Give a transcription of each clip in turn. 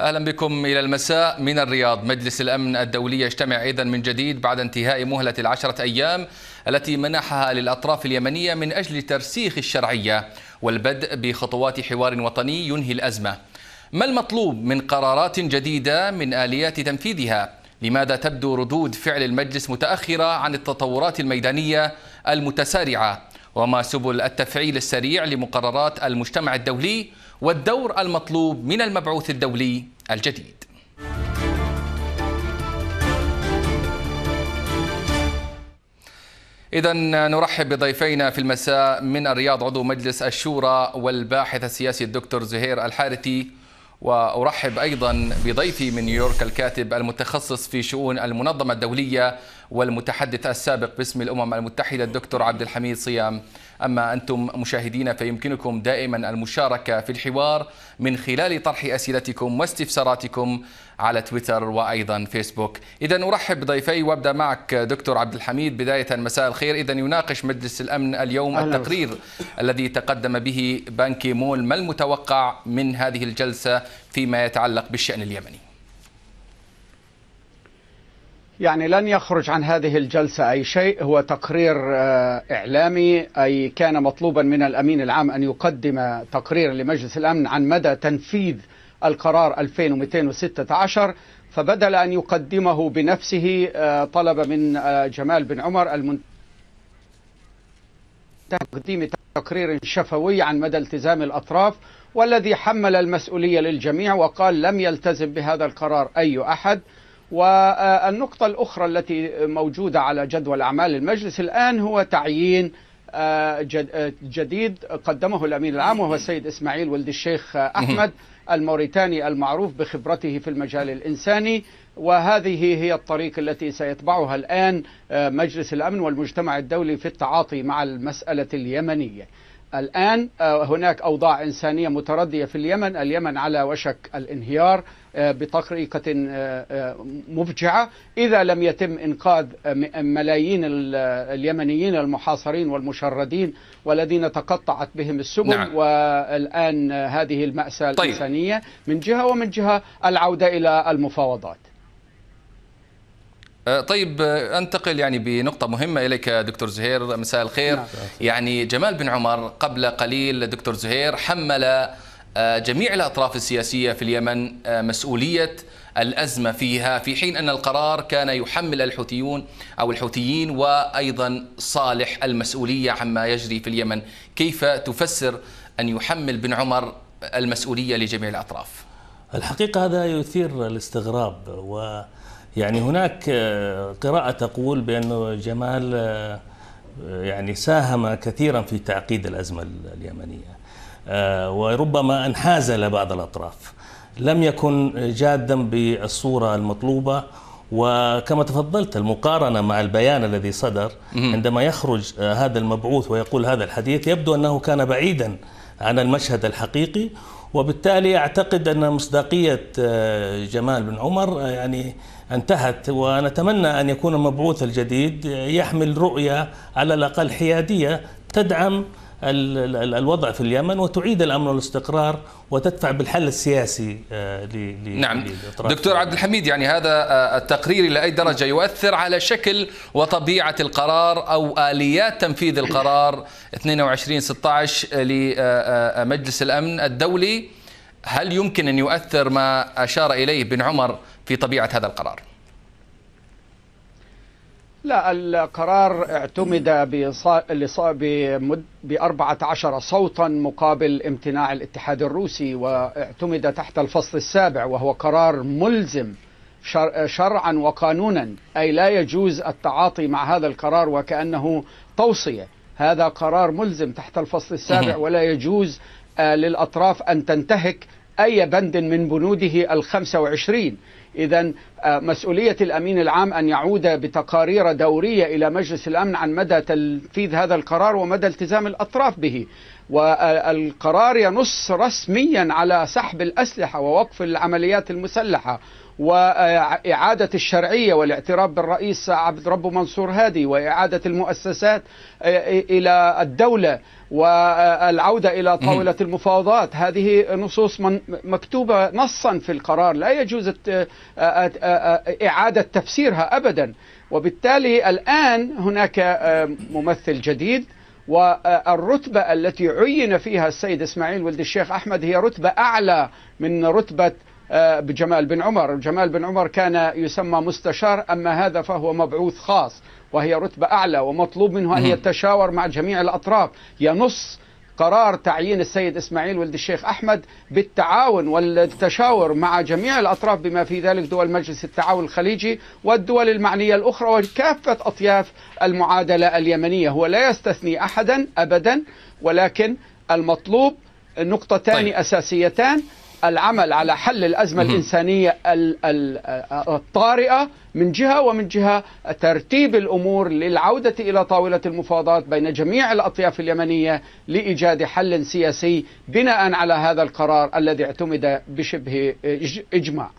أهلا بكم إلى المساء من الرياض مجلس الأمن الدولي يجتمع إذا من جديد بعد انتهاء مهلة العشرة أيام التي منحها للأطراف اليمنية من أجل ترسيخ الشرعية والبدء بخطوات حوار وطني ينهي الأزمة ما المطلوب من قرارات جديدة من آليات تنفيذها؟ لماذا تبدو ردود فعل المجلس متأخرة عن التطورات الميدانية المتسارعة؟ وما سبل التفعيل السريع لمقررات المجتمع الدولي؟ والدور المطلوب من المبعوث الدولي الجديد إذا نرحب بضيفينا في المساء من الرياض عضو مجلس الشورى والباحث السياسي الدكتور زهير الحارثي وأرحب أيضا بضيفي من نيويورك الكاتب المتخصص في شؤون المنظمة الدولية والمتحدث السابق باسم الأمم المتحدة الدكتور عبد الحميد صيام أما أنتم مشاهدين فيمكنكم دائما المشاركة في الحوار من خلال طرح أسئلتكم واستفساراتكم على تويتر وأيضا فيسبوك إذا أرحب بضيفي وأبدأ معك دكتور عبد الحميد بداية مساء الخير إذا يناقش مجلس الأمن اليوم التقرير الذي تقدم به بانكي مول ما المتوقع من هذه الجلسة فيما يتعلق بالشأن اليمني يعني لن يخرج عن هذه الجلسة أي شيء هو تقرير آه، إعلامي أي كان مطلوبا من الأمين العام أن يقدم تقرير لمجلس الأمن عن مدى تنفيذ القرار 2216 فبدل أن يقدمه بنفسه آه، طلب من آه، جمال بن عمر تقديم تقرير شفوي عن مدى التزام الأطراف والذي حمل المسؤولية للجميع وقال لم يلتزم بهذا القرار أي أحد والنقطة الأخرى التي موجودة على جدول أعمال المجلس الآن هو تعيين آه، آه، جديد قدمه الأمين العام وهو السيد إسماعيل ولد الشيخ آه، أحمد الموريتاني المعروف بخبرته في المجال الإنساني وهذه هي الطريق التي سيتبعها الآن مجلس الأمن والمجتمع الدولي في التعاطي مع المسألة اليمنية الآن هناك أوضاع إنسانية متردية في اليمن اليمن على وشك الانهيار آه، بطريقة آه، آه، مفجعة إذا لم يتم إنقاذ ملايين اليمنيين المحاصرين والمشردين والذين تقطعت بهم السبل نعم. والآن هذه المأساة طيب. الإنسانية من جهة ومن جهة العودة إلى المفاوضات طيب انتقل يعني بنقطة مهمة إليك دكتور زهير مساء الخير نعم. يعني جمال بن عمر قبل قليل دكتور زهير حمل آه، جميع الأطراف السياسية في اليمن آه، مسؤولية الأزمة فيها في حين أن القرار كان يحمل الحوثيون أو الحوثيين وأيضا صالح المسؤولية عما يجري في اليمن كيف تفسر أن يحمل بن عمر المسؤولية لجميع الأطراف الحقيقة هذا يثير الاستغراب و يعني هناك آه، قراءة تقول بأن جمال يعني ساهم كثيرا في تعقيد الأزمة اليمنية آه، وربما انحاز بعض الأطراف لم يكن جادا بالصورة المطلوبة وكما تفضلت المقارنة مع البيان الذي صدر عندما يخرج آه، هذا المبعوث ويقول هذا الحديث يبدو أنه كان بعيدا عن المشهد الحقيقي وبالتالي أعتقد أن مصداقية آه، جمال بن عمر يعني انتهت ونتمنى أن يكون المبعوث الجديد يحمل رؤية على الأقل حيادية تدعم الوضع في اليمن وتعيد الامن والاستقرار وتدفع بالحل السياسي آه، ل نعم دكتور عبد الحميد يعني هذا آه، التقرير الى اي درجه يؤثر على شكل وطبيعه القرار او اليات تنفيذ القرار 22 16 لمجلس الامن الدولي هل يمكن ان يؤثر ما اشار اليه بن عمر في طبيعه هذا القرار؟ لا القرار اعتمد ب 14 صوتا مقابل امتناع الاتحاد الروسي واعتمد تحت الفصل السابع وهو قرار ملزم شرعا وقانونا أي لا يجوز التعاطي مع هذا القرار وكأنه توصية هذا قرار ملزم تحت الفصل السابع ولا يجوز آه، للأطراف أن تنتهك أي بند من بنوده الخمسة وعشرين إذا آه، مسؤولية الأمين العام أن يعود بتقارير دورية إلى مجلس الأمن عن مدى تنفيذ هذا القرار ومدى التزام الأطراف به والقرار ينص رسميا على سحب الأسلحة ووقف العمليات المسلحة وإعادة الشرعية والاعتراف بالرئيس عبد ربه منصور هادي وإعادة المؤسسات إلى الدولة والعودة إلى طاولة المفاوضات هذه نصوص مكتوبة نصا في القرار لا يجوز إعادة تفسيرها أبدا وبالتالي الآن هناك ممثل جديد والرتبة التي عين فيها السيد إسماعيل ولد الشيخ أحمد هي رتبة أعلى من رتبة آه، بجمال بن عمر جمال بن عمر كان يسمى مستشار أما هذا فهو مبعوث خاص وهي رتبة أعلى ومطلوب منه أن يتشاور مع جميع الأطراف ينص قرار تعيين السيد اسماعيل ولد الشيخ احمد بالتعاون والتشاور مع جميع الاطراف بما في ذلك دول مجلس التعاون الخليجي والدول المعنيه الاخرى وكافه اطياف المعادله اليمنيه هو لا يستثني احدا ابدا ولكن المطلوب نقطتان طيب. اساسيتان العمل على حل الأزمة الإنسانية الطارئة من جهة ومن جهة ترتيب الأمور للعودة إلى طاولة المفاوضات بين جميع الأطياف اليمنية لإيجاد حل سياسي بناء على هذا القرار الذي اعتمد بشبه إجماع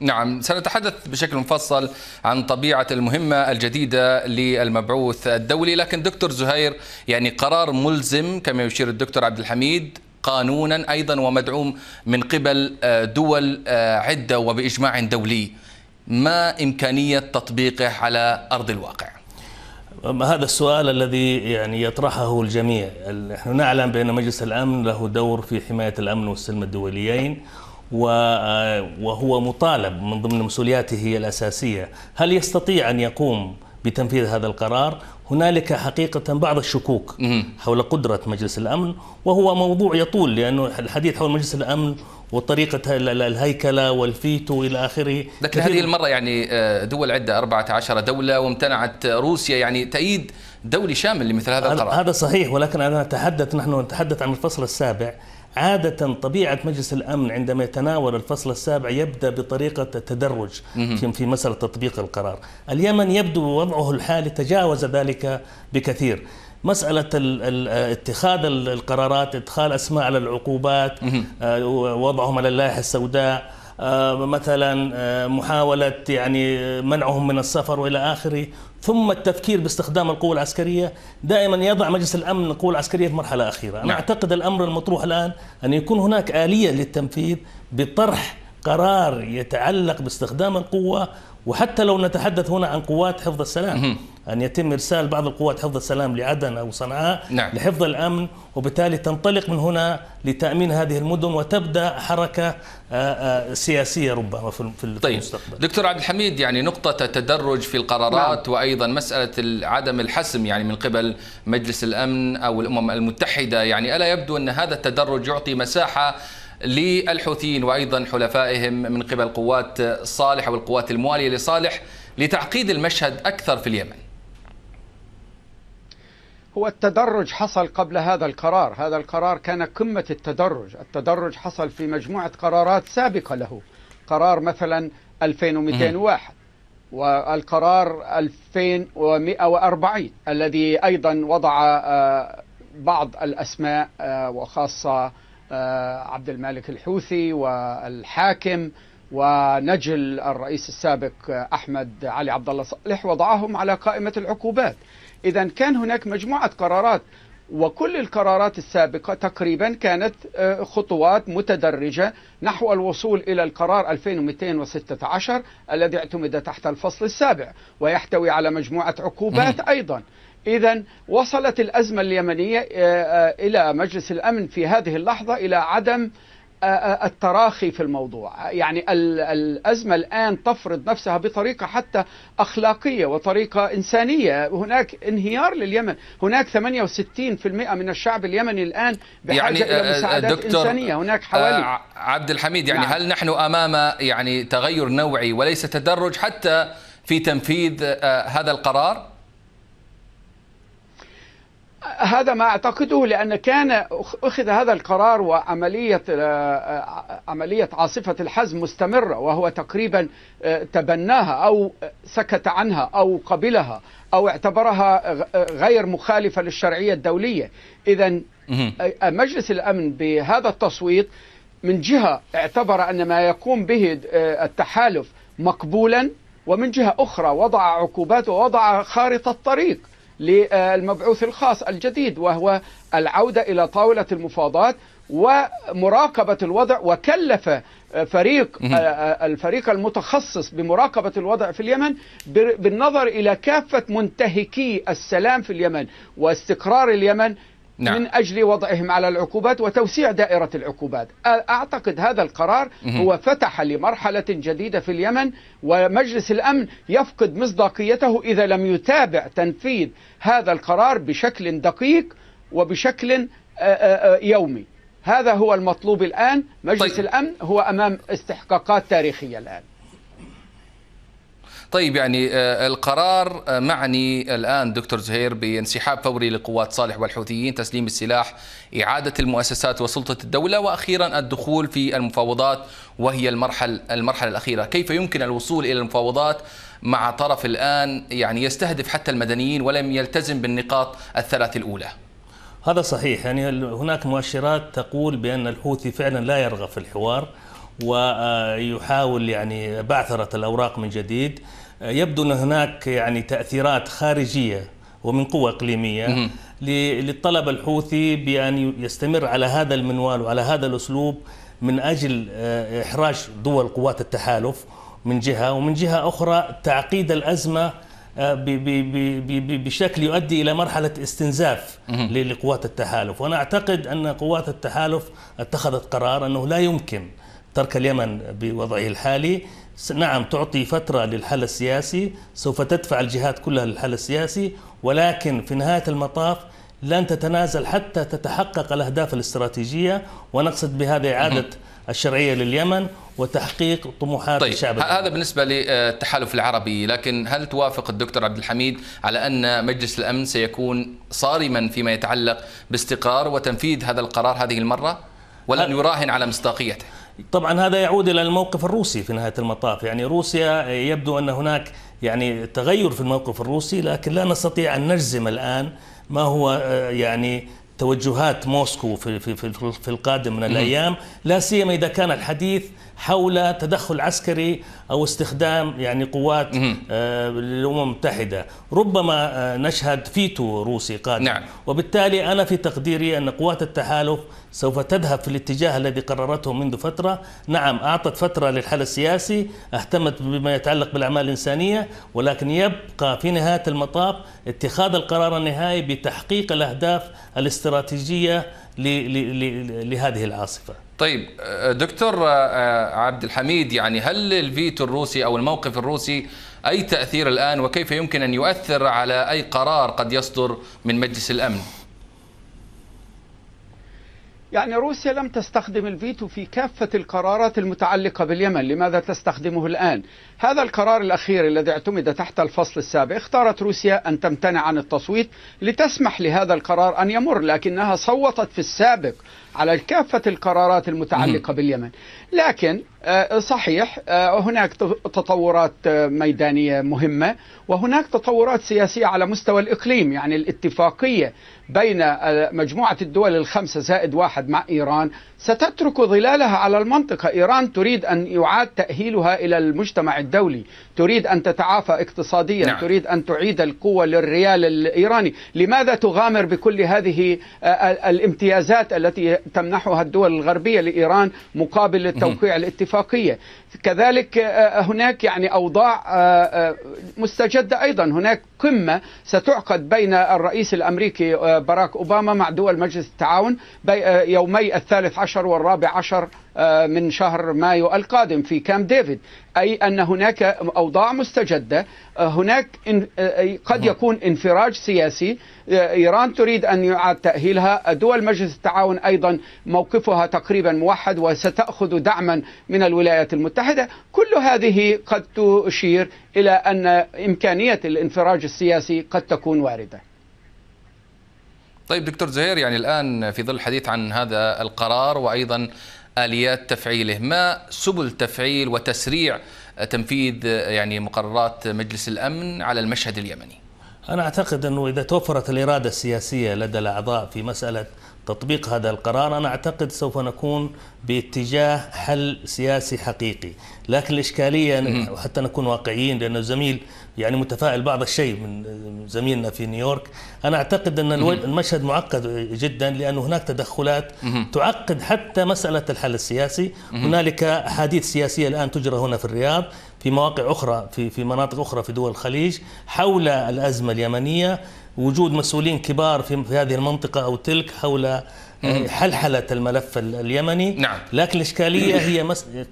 نعم سنتحدث بشكل مفصل عن طبيعة المهمة الجديدة للمبعوث الدولي لكن دكتور زهير يعني قرار ملزم كما يشير الدكتور عبد الحميد قانونا ايضا ومدعوم من قبل آه، دول آه، عده وباجماع دولي ما امكانيه تطبيقه على ارض الواقع هذا السؤال الذي يعني يطرحه الجميع نحن نعلم بان مجلس الامن له دور في حمايه الامن والسلم الدوليين آه، وهو مطالب من ضمن مسؤولياته الاساسيه هل يستطيع ان يقوم بتنفيذ هذا القرار هنالك حقيقة بعض الشكوك حول قدرة مجلس الأمن وهو موضوع يطول لأنه الحديث حول مجلس الأمن وطريقة الهيكلة والفيتو إلى آخره لكن هذه المرة يعني آه، دول عدة 14 دولة وامتنعت روسيا يعني تأييد دولي شامل لمثل هذا القرار هذا صحيح ولكن أنا أتحدث نحن نتحدث عن الفصل السابع عادة طبيعة مجلس الأمن عندما يتناول الفصل السابع يبدأ بطريقة تدرج في مسألة تطبيق القرار اليمن يبدو وضعه الحالي تجاوز ذلك بكثير مسألة اتخاذ القرارات إدخال أسماء على العقوبات آه، وضعهم على اللائحة السوداء آه، مثلا آه، محاولة يعني منعهم من السفر وإلى آخره ثم التفكير باستخدام القوة العسكرية دائما يضع مجلس الأمن القوة العسكرية في مرحلة أخيرة أنا نعم. أعتقد الأمر المطروح الآن أن يكون هناك آلية للتنفيذ بطرح قرار يتعلق باستخدام القوة وحتى لو نتحدث هنا عن قوات حفظ السلام أن يتم إرسال بعض القوات حفظ السلام لعدن أو صنعاء نعم. لحفظ الأمن وبالتالي تنطلق من هنا لتأمين هذه المدن وتبدأ حركة آه، آه، سياسية ربما في طيب. المستقبل طيب. دكتور عبد الحميد يعني نقطة تدرج في القرارات نعم. وأيضا مسألة عدم الحسم يعني من قبل مجلس الأمن أو الأمم المتحدة يعني ألا يبدو أن هذا التدرج يعطي مساحة للحوثيين وأيضا حلفائهم من قبل قوات صالح أو القوات الموالية لصالح لتعقيد المشهد أكثر في اليمن هو التدرج حصل قبل هذا القرار هذا القرار كان قمة التدرج التدرج حصل في مجموعة قرارات سابقة له قرار مثلا 2201 والقرار 2140 الذي أيضا وضع آه، بعض الأسماء آه، وخاصة آه، عبد الملك الحوثي والحاكم ونجل الرئيس السابق احمد علي عبد الله صالح وضعهم على قائمه العقوبات. اذا كان هناك مجموعه قرارات وكل القرارات السابقة تقريبا كانت آه، خطوات متدرجة نحو الوصول إلى القرار 2216 الذي اعتمد تحت الفصل السابع ويحتوي على مجموعة عقوبات أيضا إذا وصلت الأزمة اليمنية آه، آه، إلى مجلس الأمن في هذه اللحظة إلى عدم التراخي في الموضوع يعني الأزمة الآن تفرض نفسها بطريقة حتى أخلاقية وطريقة إنسانية هناك انهيار لليمن هناك 68% من الشعب اليمني الآن بحاجة يعني إلى آه، آه، مساعدات إنسانية هناك آه، حوالي عبد الحميد يعني نعم. هل نحن أمام يعني تغير نوعي وليس تدرج حتى في تنفيذ هذا القرار؟ هذا ما اعتقده لان كان اخذ هذا القرار وعمليه آه، آه، عمليه عاصفه الحزم مستمره وهو تقريبا آه، تبناها او سكت عنها او قبلها او اعتبرها غير مخالفه للشرعيه الدوليه اذا مجلس الامن بهذا التصويت من جهه اعتبر ان ما يقوم به التحالف مقبولا ومن جهه اخرى وضع عقوبات ووضع خارطه طريق للمبعوث الخاص الجديد وهو العودة إلى طاولة المفاوضات ومراقبة الوضع وكلف فريق آه، آه، الفريق المتخصص بمراقبة الوضع في اليمن بالنظر إلى كافة منتهكي السلام في اليمن واستقرار اليمن نعم. من أجل وضعهم على العقوبات وتوسيع دائرة العقوبات أعتقد هذا القرار هو فتح لمرحلة جديدة في اليمن ومجلس الأمن يفقد مصداقيته إذا لم يتابع تنفيذ هذا القرار بشكل دقيق وبشكل يومي هذا هو المطلوب الآن مجلس طيب. الأمن هو أمام استحقاقات تاريخية الآن طيب يعني آه، القرار آه، معني الآن دكتور زهير بانسحاب فوري لقوات صالح والحوثيين تسليم السلاح إعادة المؤسسات وسلطة الدولة وأخيرا الدخول في المفاوضات وهي المرحلة المرحلة الأخيرة كيف يمكن الوصول إلى المفاوضات مع طرف الآن يعني يستهدف حتى المدنيين ولم يلتزم بالنقاط الثلاث الأولى هذا صحيح يعني هناك مؤشرات تقول بأن الحوثي فعلا لا يرغب في الحوار ويحاول يعني بعثرة الأوراق من جديد يبدو أن هناك يعني تأثيرات خارجية ومن قوى إقليمية للطلب الحوثي بأن يستمر على هذا المنوال وعلى هذا الأسلوب من أجل آه، إحراج دول قوات التحالف من جهة ومن جهة أخرى تعقيد الأزمة آه، بشكل يؤدي الى مرحله استنزاف لقوات التحالف وانا اعتقد ان قوات التحالف اتخذت قرار انه لا يمكن ترك اليمن بوضعه الحالي نعم تعطي فترة للحل السياسي سوف تدفع الجهات كلها للحل السياسي ولكن في نهاية المطاف لن تتنازل حتى تتحقق الأهداف الاستراتيجية ونقصد بهذا إعادة الشرعية لليمن وتحقيق طموحات طيب الشعب هذا بالنسبة للتحالف العربي لكن هل توافق الدكتور عبد الحميد على أن مجلس الأمن سيكون صارما فيما يتعلق باستقرار وتنفيذ هذا القرار هذه المرة ولن يراهن على مصداقيته طبعا هذا يعود الى الموقف الروسي في نهايه المطاف، يعني روسيا يبدو ان هناك يعني تغير في الموقف الروسي لكن لا نستطيع ان نجزم الان ما هو آه، يعني توجهات موسكو في في في, القادم من الايام، لا سيما اذا كان الحديث حول تدخل عسكري او استخدام يعني قوات الامم آه، المتحده، ربما آه، نشهد فيتو روسي قادم نعم. وبالتالي انا في تقديري ان قوات التحالف سوف تذهب في الاتجاه الذي قررته منذ فتره، نعم اعطت فتره للحل السياسي، اهتمت بما يتعلق بالاعمال الانسانيه، ولكن يبقى في نهايه المطاف اتخاذ القرار النهائي بتحقيق الاهداف الاستراتيجيه لهذه العاصفه. طيب آه، دكتور آه، آه، عبد الحميد يعني هل الفيتو الروسي او الموقف الروسي اي تاثير الان وكيف يمكن ان يؤثر على اي قرار قد يصدر من مجلس الامن؟ يعني روسيا لم تستخدم الفيتو في كافة القرارات المتعلقة باليمن لماذا تستخدمه الآن؟ هذا القرار الأخير الذي اعتمد تحت الفصل السابع اختارت روسيا أن تمتنع عن التصويت لتسمح لهذا القرار أن يمر لكنها صوتت في السابق على كافة القرارات المتعلقة باليمن لكن آه، صحيح آه، هناك تطورات آه، ميدانية مهمة وهناك تطورات سياسية على مستوى الإقليم يعني الاتفاقية بين مجموعة الدول الخمسة زائد واحد تتوحد مع إيران ستترك ظلالها على المنطقة إيران تريد أن يعاد تأهيلها إلى المجتمع الدولي تريد أن تتعافى اقتصاديا نعم. تريد أن تعيد القوة للريال الإيراني لماذا تغامر بكل هذه آه، آه، الامتيازات التي تمنحها الدول الغربية لإيران مقابل توقيع الاتفاقية كذلك آه، هناك يعني أوضاع مستجدة أيضا هناك قمة ستعقد بين الرئيس الأمريكي باراك أوباما مع دول مجلس التعاون يومي الثالث عشر والرابع عشر آه، من شهر مايو القادم في كام ديفيد أي أن هناك أوضاع مستجدة آه، هناك آه، قد يكون انفراج سياسي إيران تريد أن يعاد تأهيلها دول مجلس التعاون أيضا موقفها تقريبا موحد وستأخذ دعما من الولايات المتحدة كل هذه قد تشير إلى أن إمكانية الانفراج السياسي قد تكون واردة طيب دكتور زهير يعني الآن في ظل الحديث عن هذا القرار وأيضا آليات تفعيله ما سبل تفعيل وتسريع تنفيذ يعني مقررات مجلس الأمن على المشهد اليمني أنا أعتقد أنه إذا توفرت الإرادة السياسية لدى الأعضاء في مسألة تطبيق هذا القرار أنا أعتقد سوف نكون باتجاه حل سياسي حقيقي لكن الإشكالية وحتى نكون واقعيين لأن الزميل يعني متفائل بعض الشيء من زميلنا في نيويورك أنا أعتقد أن المشهد معقد جدا لأن هناك تدخلات تعقد حتى مسألة الحل السياسي هنالك أحاديث سياسية الآن تجرى هنا في الرياض في مواقع أخرى في في مناطق أخرى في دول الخليج حول الأزمة اليمنية وجود مسؤولين كبار في هذه المنطقة أو تلك حول آه، حلحلة الملف اليمني نعم. لكن الإشكالية هي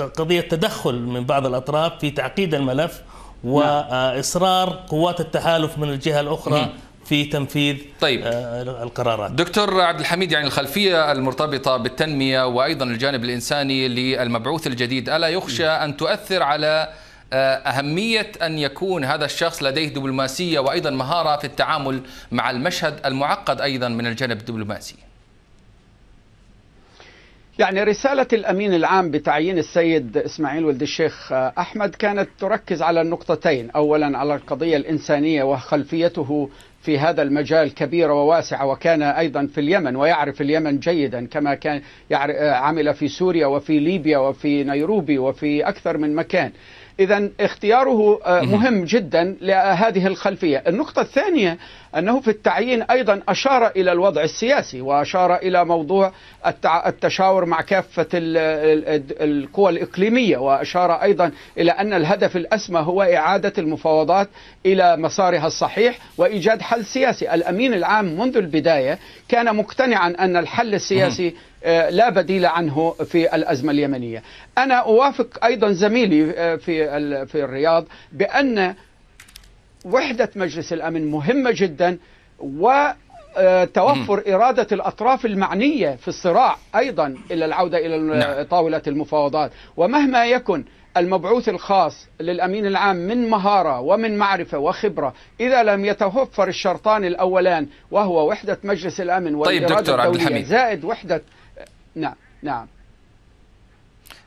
قضية تدخل من بعض الأطراف في تعقيد الملف وإصرار نعم. آه، قوات التحالف من الجهة الأخرى في تنفيذ طيب. آه، القرارات دكتور عبد الحميد يعني الخلفية المرتبطة بالتنمية وأيضا الجانب الإنساني للمبعوث الجديد ألا يخشى أن تؤثر على آه، أهمية أن يكون هذا الشخص لديه دبلوماسية وأيضا مهارة في التعامل مع المشهد المعقد أيضا من الجانب الدبلوماسي يعني رسالة الأمين العام بتعيين السيد إسماعيل ولد الشيخ أحمد كانت تركز على النقطتين أولا على القضية الإنسانية وخلفيته في هذا المجال كبيرة وواسعة وكان أيضا في اليمن ويعرف اليمن جيدا كما كان آه، عمل في سوريا وفي ليبيا وفي نيروبي وفي أكثر من مكان إذا اختياره آه، مهم جدا لهذه الخلفية النقطة الثانية أنه في التعيين أيضا أشار إلى الوضع السياسي وأشار إلى موضوع التشاور مع كافة القوى الإقليمية وأشار أيضا إلى أن الهدف الأسمى هو إعادة المفاوضات إلى مسارها الصحيح وإيجاد حل سياسي الأمين العام منذ البداية كان مقتنعا أن الحل السياسي آه، لا بديل عنه في الأزمة اليمنية أنا أوافق أيضا زميلي آه، في في الرياض بأن وحدة مجلس الأمن مهمة جدا و آه، توفر إرادة الأطراف المعنية في الصراع أيضا إلى العودة إلى نعم. طاولة المفاوضات ومهما يكن المبعوث الخاص للأمين العام من مهارة ومن معرفة وخبرة إذا لم يتوفر الشرطان الأولان وهو وحدة مجلس الأمن طيب والإرادة طيب دكتور الدولية زائد وحدة نعم نعم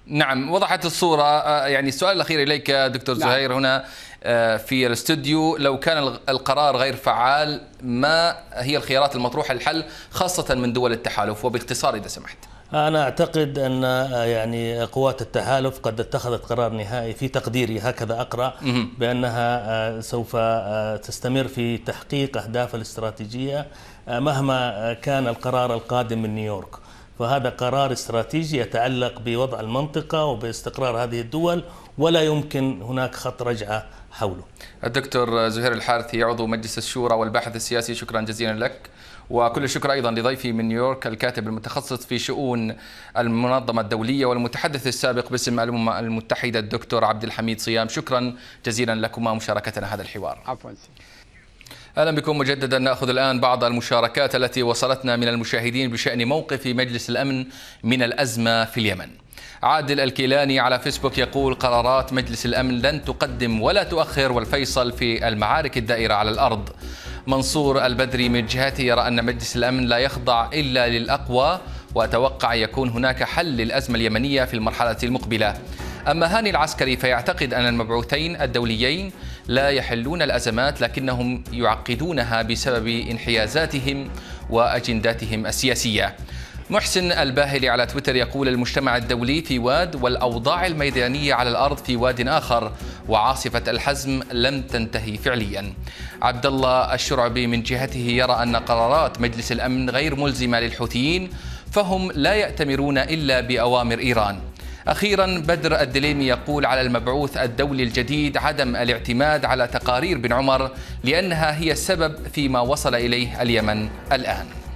نعم وضحت الصورة آه، يعني السؤال الأخير إليك دكتور نعم. زهير هنا آه، في الاستوديو لو كان القرار غير فعال ما هي الخيارات المطروحة للحل خاصة من دول التحالف وباختصار إذا سمحت أنا أعتقد أن آه، يعني قوات التحالف قد اتخذت قرار نهائي في تقديري هكذا أقرأ بأنها سوف تستمر في تحقيق أهدافها الاستراتيجية مهما كان القرار القادم من نيويورك فهذا قرار استراتيجي يتعلق بوضع المنطقة وباستقرار هذه الدول ولا يمكن هناك خط رجعة حوله الدكتور زهير الحارثي عضو مجلس الشورى والباحث السياسي شكرا جزيلا لك وكل الشكر ايضا لضيفي من نيويورك الكاتب المتخصص في شؤون المنظمه الدوليه والمتحدث السابق باسم الامم المتحده الدكتور عبد الحميد صيام شكرا جزيلا لكما مشاركتنا هذا الحوار عفوا اهلا بكم مجددا ناخذ الان بعض المشاركات التي وصلتنا من المشاهدين بشان موقف مجلس الامن من الازمه في اليمن. عادل الكيلاني على فيسبوك يقول قرارات مجلس الامن لن تقدم ولا تؤخر والفيصل في المعارك الدائره على الارض. منصور البدري من جهته يرى ان مجلس الامن لا يخضع الا للاقوى واتوقع يكون هناك حل للازمه اليمنيه في المرحله المقبله. اما هاني العسكري فيعتقد ان المبعوثين الدوليين لا يحلون الأزمات لكنهم يعقدونها بسبب انحيازاتهم وأجنداتهم السياسية محسن الباهلي على تويتر يقول المجتمع الدولي في واد والأوضاع الميدانية على الأرض في واد آخر وعاصفة الحزم لم تنتهي فعليا عبد الله الشرعبي من جهته يرى أن قرارات مجلس الأمن غير ملزمة للحوثيين فهم لا يأتمرون إلا بأوامر إيران أخيرا بدر الدليمي يقول على المبعوث الدولي الجديد عدم الاعتماد على تقارير بن عمر لأنها هي السبب فيما وصل إليه اليمن الآن